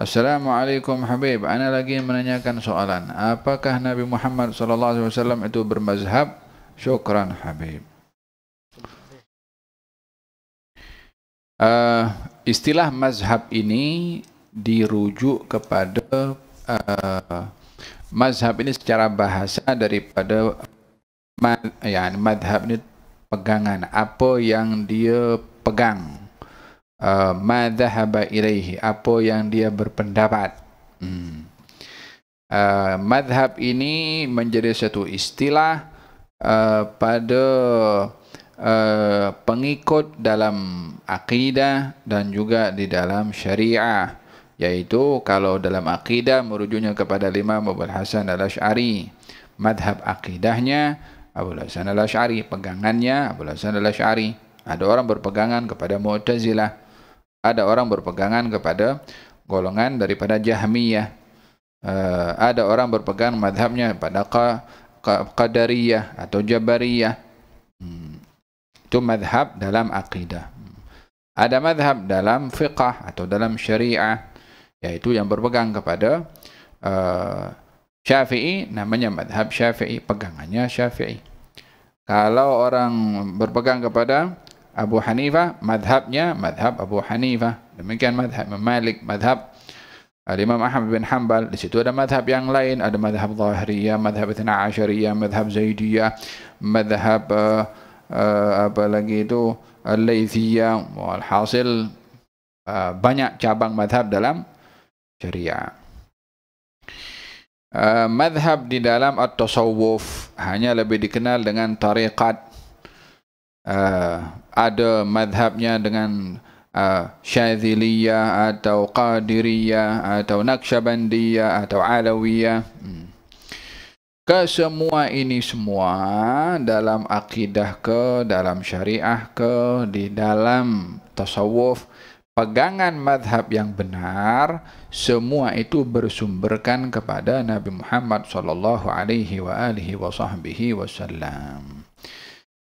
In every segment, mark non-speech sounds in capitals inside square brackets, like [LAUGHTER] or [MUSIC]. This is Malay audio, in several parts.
Assalamualaikum Habib, ana lagi menanyakan soalan. Apakah Nabi Muhammad sallallahu alaihi wasallam itu bermazhab? Syukran Habib. Uh, istilah mazhab ini dirujuk kepada uh, mazhab ini secara bahasa daripada ma ya, mazhab ini pegangan apa yang dia pegang Uh, madhahaba ilaihi apa yang dia berpendapat hmm. uh, madhab ini menjadi satu istilah uh, pada uh, pengikut dalam akidah dan juga di dalam syariah yaitu kalau dalam akidah merujuknya kepada lima Abu Hasan al Ash'ari madhab akidahnya Abu Hasan al Ash'ari pegangannya Abu Hasan al Ash'ari ada orang berpegangan kepada Mu'tazilah ada orang berpegangan kepada golongan daripada Jahmiyah. Eh, ada orang berpegang madhabnya pada Qadariyah atau Jabariyah. Hmm. itu madhab dalam akidah. Ada madhab dalam fiqah atau dalam syariah. Yaitu yang berpegang kepada eh, Syafi'i namanya madhab Syafi'i pegangannya Syafi'i. Kalau orang berpegang kepada Abu Hanifah, madhabnya madhab Abu Hanifah. Demikian madhab Imam Malik, madhab uh, Imam Ahmad bin Hanbal. Di situ ada madhab yang lain, ada madhab Zahiriyah, madhab Ibn Asyariyah, madhab Zaidiyah, madhab uh, uh, apa lagi itu, Al-Laythiyah. Walhasil uh, banyak cabang madhab dalam syariah. Uh, madhab di dalam at-tasawuf hanya lebih dikenal dengan tarekat. uh, ada madhabnya dengan uh, Syaziliyah atau Qadiriyah atau Naqsyabandiyah atau Alawiyah. Hmm. Kesemua ini semua dalam akidah ke, dalam syariah ke, di dalam tasawuf, pegangan madhab yang benar, semua itu bersumberkan kepada Nabi Muhammad SAW. Alaihi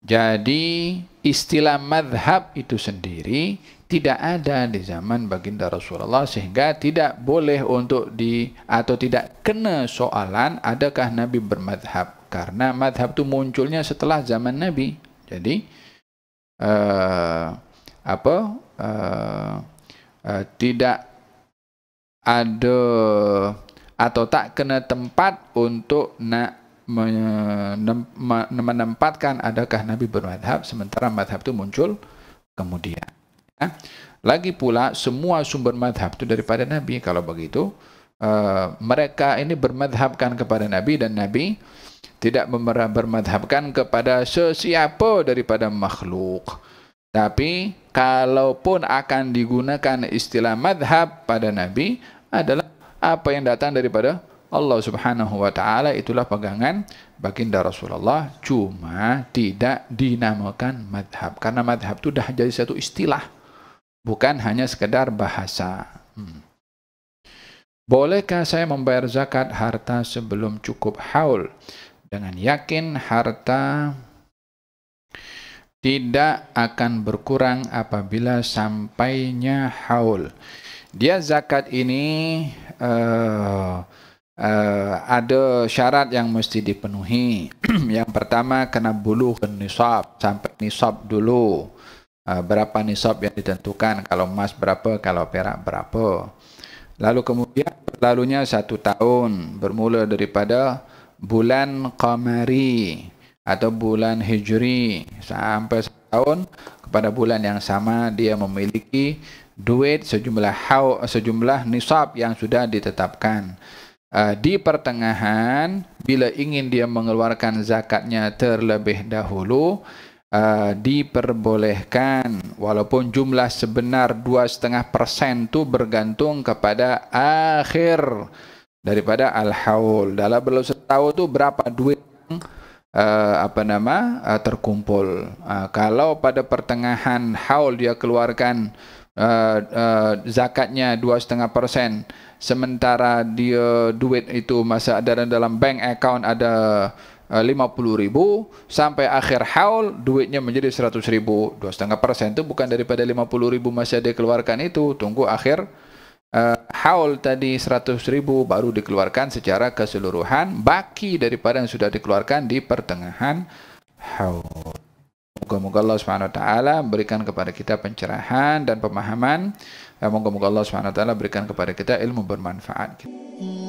jadi istilah madhab itu sendiri tidak ada di zaman baginda Rasulullah sehingga tidak boleh untuk di atau tidak kena soalan adakah Nabi bermadhab karena madhab itu munculnya setelah zaman Nabi. Jadi uh, apa uh, uh, tidak ada atau tak kena tempat untuk nak menempatkan adakah Nabi bermadhab sementara madhab itu muncul kemudian. Ya. Lagi pula semua sumber madhab itu daripada Nabi. Kalau begitu uh, mereka ini bermadhabkan kepada Nabi dan Nabi tidak bermadhabkan kepada sesiapa daripada makhluk. Tapi kalaupun akan digunakan istilah madhab pada Nabi adalah apa yang datang daripada Allah Subhanahu wa taala itulah pegangan baginda Rasulullah cuma tidak dinamakan madhab karena madhab itu dah jadi satu istilah bukan hanya sekedar bahasa hmm. Bolehkah saya membayar zakat harta sebelum cukup haul dengan yakin harta tidak akan berkurang apabila sampainya haul. Dia zakat ini uh, uh, ada syarat yang mesti dipenuhi. [CLEARS THROAT] yang pertama kena buluh ke nisab sampai nisab dulu. Uh, berapa nisab yang ditentukan? Kalau emas berapa? Kalau perak berapa? Lalu kemudian lalunya satu tahun bermula daripada bulan Qamari atau bulan Hijri sampai setahun kepada bulan yang sama dia memiliki duit sejumlah hau, sejumlah nisab yang sudah ditetapkan uh, di pertengahan bila ingin dia mengeluarkan zakatnya terlebih dahulu uh, diperbolehkan walaupun jumlah sebenar 2,5% itu bergantung kepada akhir daripada al-haul dalam belum setahu itu berapa duit Uh, apa nama uh, terkumpul uh, kalau pada pertengahan haul dia keluarkan uh, uh, zakatnya dua setengah persen sementara dia duit itu masa ada dalam bank account ada eh, lima puluh ribu sampai akhir haul duitnya menjadi seratus ribu dua setengah persen itu bukan daripada lima puluh ribu masih ada keluarkan itu tunggu akhir uh, haul tadi seratus ribu baru dikeluarkan secara keseluruhan baki daripada yang sudah dikeluarkan di pertengahan haul Moga-moga Allah Subhanahu wa taala berikan kepada kita pencerahan dan pemahaman. Moga-moga Allah Subhanahu wa taala berikan kepada kita ilmu bermanfaat. Hmm.